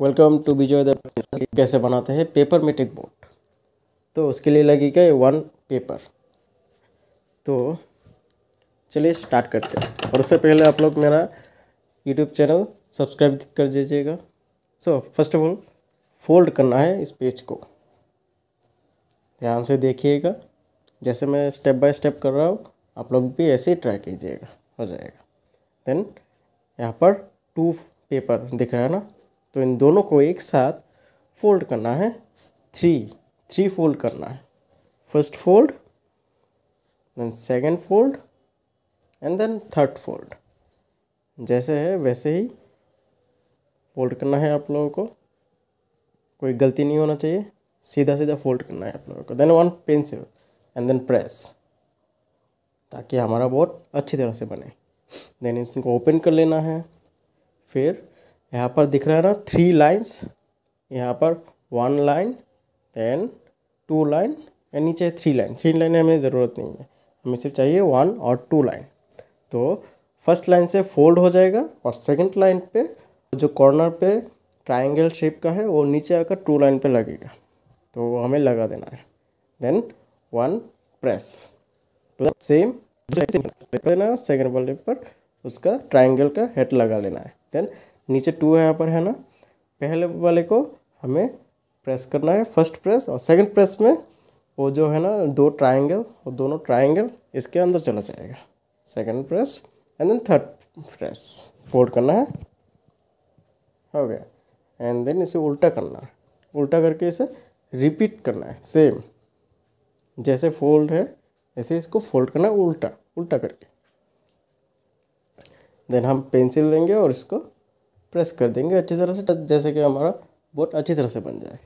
welcome to विजय कैसे बनाते हैं पेपर मेटिक बोर्ड तो उसके लिए लगेगा वन पेपर तो चलिए स्टार्ट करते हैं और उससे पहले आप लोग मेरा यूट्यूब चैनल सब्सक्राइब कर दीजिएगा so first of all fold करना है इस पेज को ध्यान से देखिएगा जैसे मैं स्टेप बाय स्टेप कर रहा हूँ आप लोग भी ऐसे ही ट्राई कीजिएगा हो जाएगा देन यहाँ पर टू पेपर दिख रहा है ना तो इन दोनों को एक साथ फोल्ड करना है थ्री थ्री फोल्ड करना है first fold then second fold and then third fold जैसे है वैसे ही फोल्ड करना है आप लोगों को कोई गलती नहीं होना चाहिए सीधा सीधा फोल्ड करना है आप लोगों को then one pencil and then press ताकि हमारा बोर्ड अच्छी तरह से बने देन इसको ओपन कर लेना है फिर यहाँ पर दिख रहा है ना थ्री लाइन्स यहाँ पर one line and two line या नीचे थ्री लाइन थ्री लाइन हमें ज़रूरत नहीं है हमें सिर्फ चाहिए वन और टू लाइन तो फर्स्ट लाइन से फोल्ड हो जाएगा और सेकंड लाइन पे जो कॉर्नर पे ट्रायंगल शेप का है वो नीचे आकर टू लाइन पे लगेगा तो वो हमें लगा देना है then one press to same second वाले पर उसका ट्राइंगल का हेड लगा लेना है देन नीचे टू है यहाँ पर है ना पहले वाले को हमें प्रेस करना है फर्स्ट प्रेस और सेकंड प्रेस में वो जो है ना दो ट्रायंगल और दोनों ट्रायंगल इसके अंदर चला जाएगा second press and then third press fold करना है हो गया एंड देन इसे उल्टा करना है उल्टा करके इसे रिपीट करना है सेम जैसे फोल्ड है ऐसे इसको फोल्ड करना है उल्टा उल्टा करके देन हम पेंसिल लेंगे और इसको प्रेस कर देंगे अच्छी तरह से जैसे कि हमारा बोट अच्छी तरह से बन जाए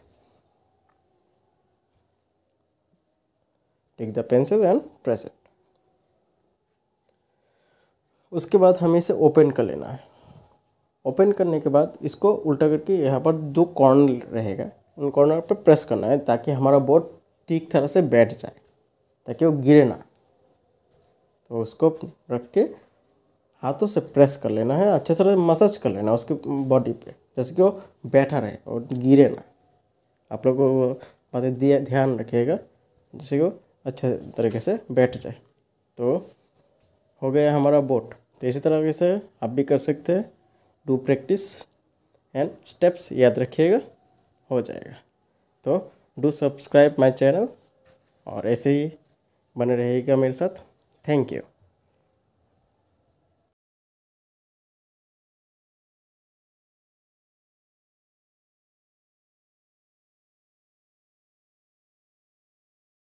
take the pencil and press it उसके बाद हमें इसे ओपन कर लेना है ओपन करने के बाद इसको उल्टा करके यहाँ पर जो कॉर्नर रहेगा उन कॉर्नर पर प्रेस करना है ताकि हमारा बोट ठीक तरह से बैठ जाए ताकि वो गिरे ना तो उसको रख के हाथों से प्रेस कर लेना है अच्छे से मसाज कर लेना उसके बॉडी पे जैसे कि वो बैठा रहे और गिरे ना आप लोग को बातें ध्यान रखिएगा जैसे कि वो अच्छे तरीके से बैठ जाए तो हो गया हमारा बोट तो इसी तरीके से आप भी कर सकते हैं डू प्रैक्टिस एंड स्टेप्स याद रखिएगा हो जाएगा तो डू सब्सक्राइब माय चैनल और ऐसे ही बने रहिएगा मेरे साथ थैंक यू